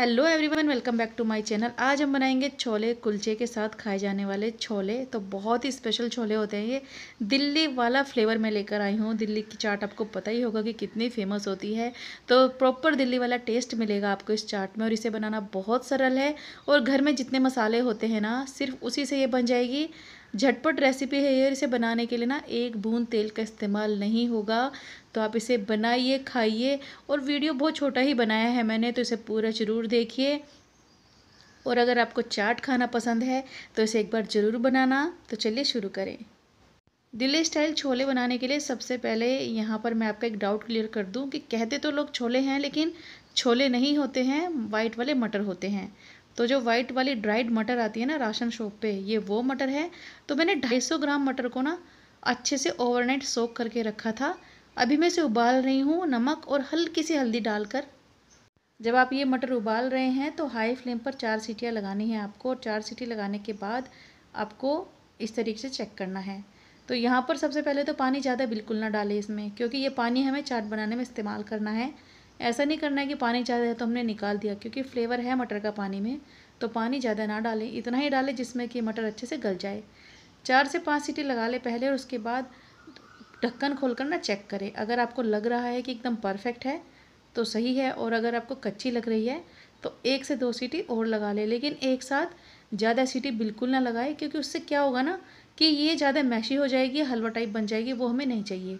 hello everyone welcome back to my channel आज हम बनाएंगे छोले कुलचे के साथ खाए जाने वाले छोले तो बहुत ही स्पेशल छोले होते हैं ये दिल्ली वाला फ्लेवर मैं लेकर आई हूँ दिल्ली की चाट आपको पता ही होगा कि कितनी फेमस होती है तो प्रॉपर दिल्ली वाला टेस्ट मिलेगा आपको इस चाट में और इसे बनाना बहुत सरल है और घर में जितने मसाले होते हैं ना सिर्फ उसी से ये बन जाएगी झटपट रेसिपी है ये इसे बनाने के लिए ना एक बूंद तेल का इस्तेमाल नहीं होगा तो आप इसे बनाइए खाइए और वीडियो बहुत छोटा ही बनाया है मैंने तो इसे पूरा ज़रूर देखिए और अगर आपको चाट खाना पसंद है तो इसे एक बार ज़रूर बनाना तो चलिए शुरू करें दिल्ली स्टाइल छोले बनाने के लिए सबसे पहले यहाँ पर मैं आपका एक डाउट क्लियर कर दूँ कि कहते तो लोग छोले हैं लेकिन छोले नहीं होते हैं वाइट वाले मटर होते हैं तो जो वाइट वाली ड्राइड मटर आती है ना राशन शॉप पे ये वो मटर है तो मैंने 250 ग्राम मटर को ना अच्छे से ओवरनाइट सोक करके रखा था अभी मैं इसे उबाल रही हूँ नमक और हल्की सी हल्दी डालकर जब आप ये मटर उबाल रहे हैं तो हाई फ्लेम पर चार सीटियाँ लगानी है आपको और चार सीटी लगाने के बाद आपको इस तरीके से चेक करना है तो यहाँ पर सबसे पहले तो पानी ज़्यादा बिल्कुल ना डालें इसमें क्योंकि ये पानी हमें चाट बनाने में इस्तेमाल करना है ऐसा नहीं करना है कि पानी ज़्यादा है तो हमने निकाल दिया क्योंकि फ्लेवर है मटर का पानी में तो पानी ज़्यादा ना डालें इतना ही डालें जिसमें कि मटर अच्छे से गल जाए चार से पाँच सीटी लगा लें पहले और उसके बाद ढक्कन खोल कर ना चेक करें अगर आपको लग रहा है कि एकदम परफेक्ट है तो सही है और अगर आपको कच्ची लग रही है तो एक से दो सीटी और लगा लें लेकिन एक साथ ज़्यादा सीटी बिल्कुल ना लगाए क्योंकि उससे क्या होगा ना कि ये ज़्यादा मैशी हो जाएगी हलवा टाइप बन जाएगी वो हमें नहीं चाहिए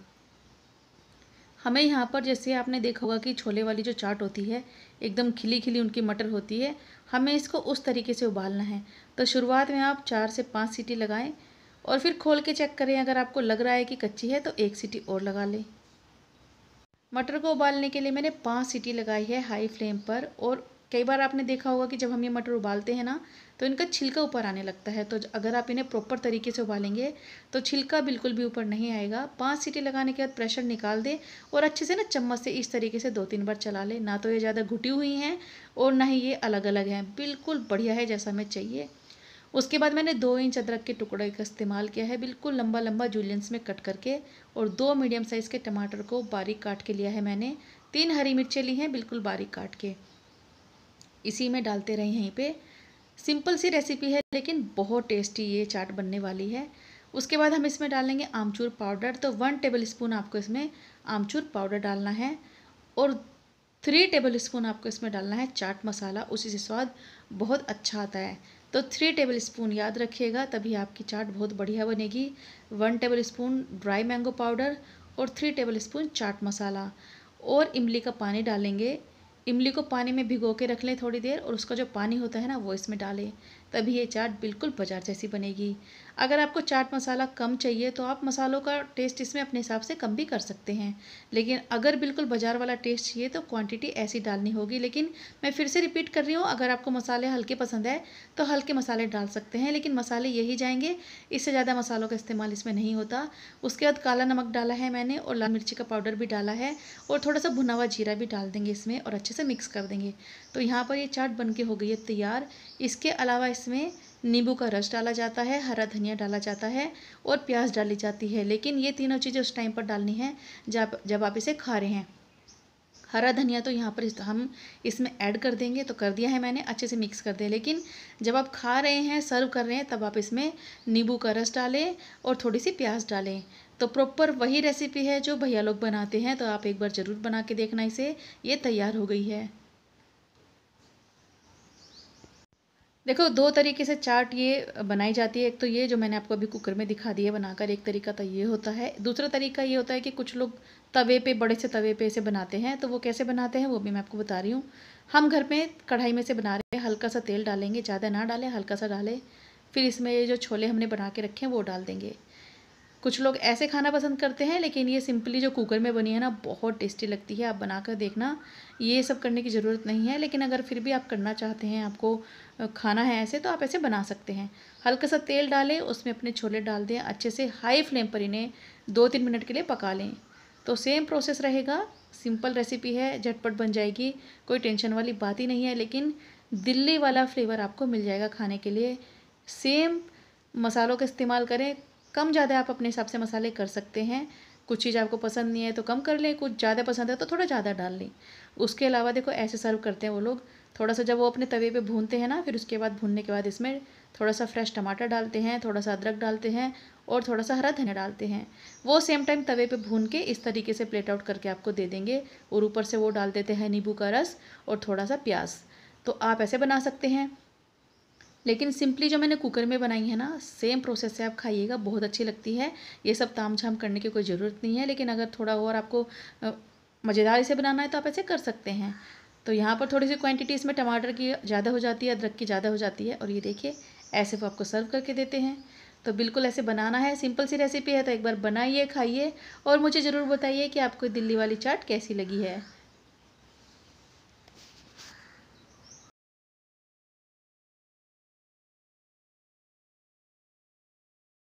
हमें यहाँ पर जैसे आपने देखा होगा कि छोले वाली जो चाट होती है एकदम खिली खिली उनकी मटर होती है हमें इसको उस तरीके से उबालना है तो शुरुआत में आप चार से पाँच सीटी लगाएं और फिर खोल के चेक करें अगर आपको लग रहा है कि कच्ची है तो एक सीटी और लगा लें मटर को उबालने के लिए मैंने पाँच सीटी लगाई है हाई फ्लेम पर और कई बार आपने देखा होगा कि जब हम ये मटर उबालते हैं ना तो इनका छिलका ऊपर आने लगता है तो अगर आप इन्हें प्रॉपर तरीके से उबालेंगे तो छिलका बिल्कुल भी ऊपर नहीं आएगा पाँच सीटी लगाने के बाद प्रेशर निकाल दें और अच्छे से ना चम्मच से इस तरीके से दो तीन बार चला लें ना तो ये ज़्यादा घुटी हुई हैं और ना ही ये अलग अलग हैं बिल्कुल बढ़िया है जैसा हमें चाहिए उसके बाद मैंने दो इंच अदरक के टुकड़े का इस्तेमाल किया है बिल्कुल लंबा लंबा जूलियंस में कट करके और दो मीडियम साइज़ के टमाटर को बारीक काट के लिया है मैंने तीन हरी मिर्चें ली हैं बिल्कुल बारीक काट के इसी में डालते रहे यहीं पे सिंपल सी रेसिपी है लेकिन बहुत टेस्टी ये चाट बनने वाली है उसके बाद हम इसमें डालेंगे आमचूर पाउडर तो वन टेबल स्पून आपको इसमें आमचूर पाउडर डालना है और थ्री टेबल स्पून आपको इसमें डालना है चाट मसाला उसी से स्वाद बहुत अच्छा आता है तो थ्री टेबल स्पून याद रखिएगा तभी आपकी चाट बहुत बढ़िया बनेगी one tablespoon dry mango powder और three tablespoon chaat masala और इमली का पानी डालेंगे इमली को पानी में भिगो के रख लें थोड़ी देर और उसका जो पानी होता है ना वो इसमें डालें तभी ये चाट बिल्कुल बाजार जैसी बनेगी अगर आपको चाट मसाला कम चाहिए तो आप मसालों का टेस्ट इसमें अपने हिसाब से कम भी कर सकते हैं लेकिन अगर बिल्कुल बाजार वाला टेस्ट चाहिए तो क्वांटिटी ऐसी डालनी होगी लेकिन मैं फिर से रिपीट कर रही हूँ अगर आपको मसाले हल्के पसंद है तो हल्के मसाले डाल सकते हैं लेकिन मसाले यही जाएंगे इससे ज़्यादा मसालों का इस्तेमाल इसमें नहीं होता उसके बाद काला नमक डाला है मैंने और लाल मिर्ची का पाउडर भी डाला है और थोड़ा सा भुना हुआ जीरा भी डाल देंगे इसमें और अच्छे से मिक्स कर देंगे तो यहाँ पर ये चाट बन के हो गई है तैयार इसके अलावा इस इसमें नींबू का रस डाला जाता है हरा धनिया डाला जाता है और प्याज डाली जाती है लेकिन ये तीनों चीज़ें उस टाइम पर डालनी है जब जब आप इसे खा रहे हैं हरा धनिया तो यहाँ पर इस, हम इसमें ऐड कर देंगे तो कर दिया है मैंने अच्छे से मिक्स कर दिया लेकिन जब आप खा रहे हैं सर्व कर रहे हैं तब आप इसमें नींबू का रस डालें और थोड़ी सी प्याज डालें तो प्रॉपर वही रेसिपी है जो भैया लोग बनाते हैं तो आप एक बार ज़रूर बना के देखना इसे ये तैयार हो गई है देखो दो तरीके से चाट ये बनाई जाती है एक तो ये जो मैंने आपको अभी कुकर में दिखा दिया बनाकर एक तरीका तो ये होता है दूसरा तरीका ये होता है कि कुछ लोग तवे पे बड़े से तवे पे इसे बनाते हैं तो वो कैसे बनाते हैं वो भी मैं आपको बता रही हूँ हम घर में कढ़ाई में से बना रहे हैं हल्का सा तेल डालेंगे ज़्यादा ना डालें हल्का सा डालें फिर इसमें ये जो छोले हमने बना के रखे हैं वो डाल देंगे कुछ लोग ऐसे खाना पसंद करते हैं लेकिन ये सिंपली जो कुकर में बनी है ना बहुत टेस्टी लगती है आप बना कर देखना ये सब करने की ज़रूरत नहीं है लेकिन अगर फिर भी आप करना चाहते हैं आपको खाना है ऐसे तो आप ऐसे बना सकते हैं हल्का सा तेल डालें उसमें अपने छोले डाल दें अच्छे से हाई फ्लेम पर इन्हें दो तीन मिनट के लिए पका लें तो सेम प्रोसेस रहेगा सिंपल रेसिपी है झटपट बन जाएगी कोई टेंशन वाली बात ही नहीं है लेकिन दिल्ली वाला फ्लेवर आपको मिल जाएगा खाने के लिए सेम मसालों का इस्तेमाल करें कम ज़्यादा आप अपने हिसाब से मसाले कर सकते हैं कुछ चीज़ आपको पसंद नहीं है तो कम कर लें कुछ ज़्यादा पसंद है तो थोड़ा ज़्यादा डाल लें उसके अलावा देखो ऐसे सर्व करते हैं वो लोग थोड़ा सा जब वो अपने तवे पे भूनते हैं ना फिर उसके बाद भूनने के बाद इसमें थोड़ा सा फ्रेश टमाटर डालते हैं थोड़ा सा अदरक डालते हैं और थोड़ा सा हरा धनिया डालते हैं वो सेम टाइम तवे पे भून के इस तरीके से प्लेट आउट करके आपको दे देंगे और ऊपर से वो डाल देते हैं नींबू का रस और थोड़ा सा प्याज तो आप ऐसे बना सकते हैं लेकिन सिंपली जो मैंने कुकर में बनाई है ना सेम प्रोसेस से आप खाइएगा बहुत अच्छी लगती है ये सब ताम झाम करने की कोई ज़रूरत नहीं है लेकिन अगर थोड़ा और आपको मज़ेदार इसे बनाना है तो आप ऐसे कर सकते हैं तो यहाँ पर थोड़ी सी क्वांटिटी इसमें टमाटर की ज़्यादा हो जाती है अदरक की ज़्यादा हो जाती है और ये देखिए ऐसे वो आपको सर्व करके देते हैं तो बिल्कुल ऐसे बनाना है सिंपल सी रेसिपी है तो एक बार बनाइए खाइए और मुझे ज़रूर बताइए कि आपको दिल्ली वाली चाट कैसी लगी है